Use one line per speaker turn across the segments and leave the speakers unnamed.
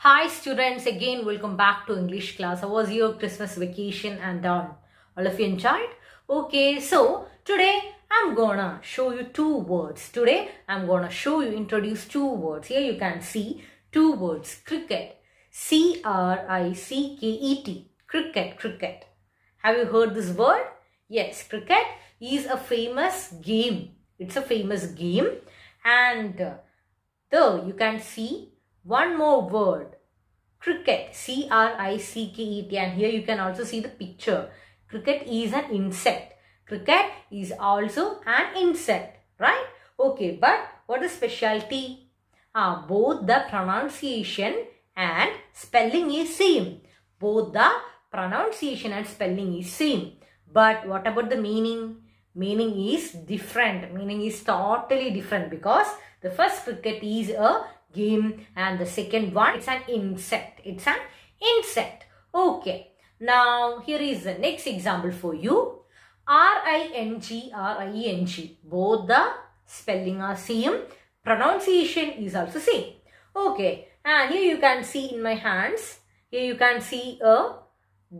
Hi students, again welcome back to English class. How was your Christmas vacation and done? All of you enjoyed? Okay, so today I'm gonna show you two words. Today I'm gonna show you, introduce two words. Here you can see two words. Cricket. C-R-I-C-K-E-T. Cricket, cricket. Have you heard this word? Yes, cricket is a famous game. It's a famous game and uh, the you can see one more word. Cricket. C-R-I-C-K-E-T. And here you can also see the picture. Cricket is an insect. Cricket is also an insect. Right? Okay. But what is specialty? Ah, both the pronunciation and spelling is same. Both the pronunciation and spelling is same. But what about the meaning? meaning is different meaning is totally different because the first cricket is a game and the second one it's an insect it's an insect okay now here is the next example for you r-i-n-g r-i-n-g both the spelling are same pronunciation is also same okay and here you can see in my hands here you can see a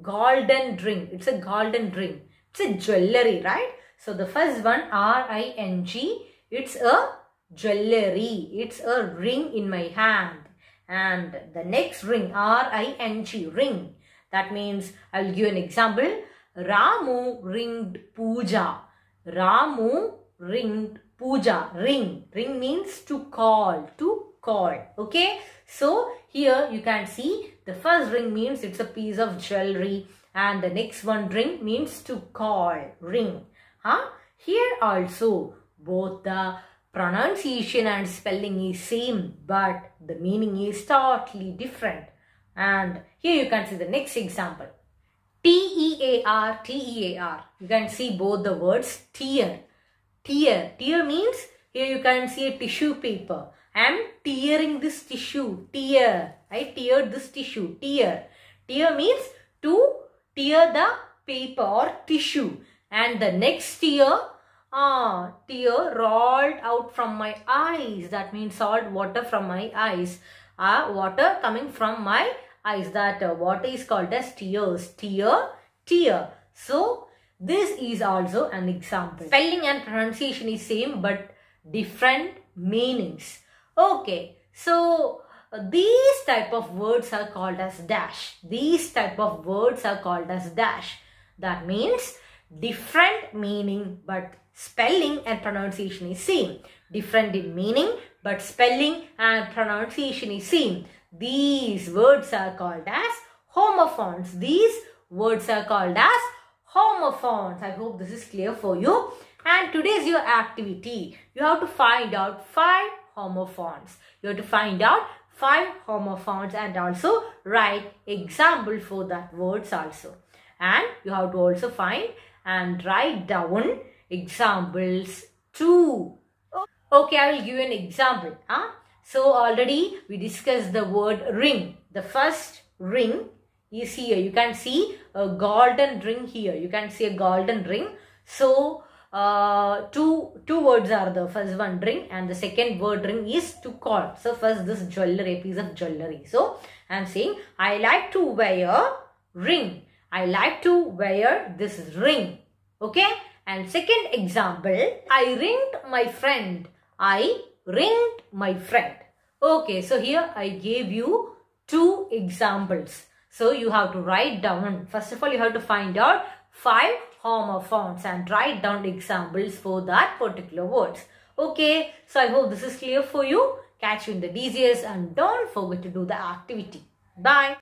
golden ring it's a golden ring it's a jewelry right so the first one R-I-N-G. It's a jewelry. It's a ring in my hand. And the next ring R-I-N-G ring. That means I'll give an example. Ramu ringed puja. Ramu ringed puja. Ring. Ring means to call. To call. Okay. So here you can see the first ring means it's a piece of jewelry and the next one ring means to call. Ring. Huh? Here also both the pronunciation and spelling is same but the meaning is totally different. And here you can see the next example. T-E-A-R, T-E-A-R. You can see both the words tear. Tear. Tear means here you can see a tissue paper. I am tearing this tissue. Tear. I teared this tissue. Tear. Tear means to tear the paper or tissue. And the next tear, ah, tear rolled out from my eyes. That means salt water from my eyes. Ah, water coming from my eyes. That uh, water is called as tears. Tear, tear. So, this is also an example. Spelling and pronunciation is same but different meanings. Okay, so uh, these type of words are called as dash. These type of words are called as dash. That means different meaning but spelling and pronunciation is same. Different in meaning but spelling and pronunciation is same. These words are called as homophones. These words are called as homophones. I hope this is clear for you. And today's your activity. You have to find out five homophones. You have to find out five homophones and also write example for that words also. And you have to also find and write down examples too. Okay, I will give you an example. Huh? So already we discussed the word ring. The first ring is here. You can see a golden ring here. You can see a golden ring. So uh, two two words are the first one ring and the second word ring is to call. So first this jewelry piece of jewelry. So I am saying I like to wear a ring. I like to wear this ring. Okay. And second example, I ringed my friend. I ringed my friend. Okay. So here I gave you two examples. So you have to write down. First of all, you have to find out five homophones and write down examples for that particular words. Okay. So I hope this is clear for you. Catch you in the DCS and don't forget to do the activity. Bye.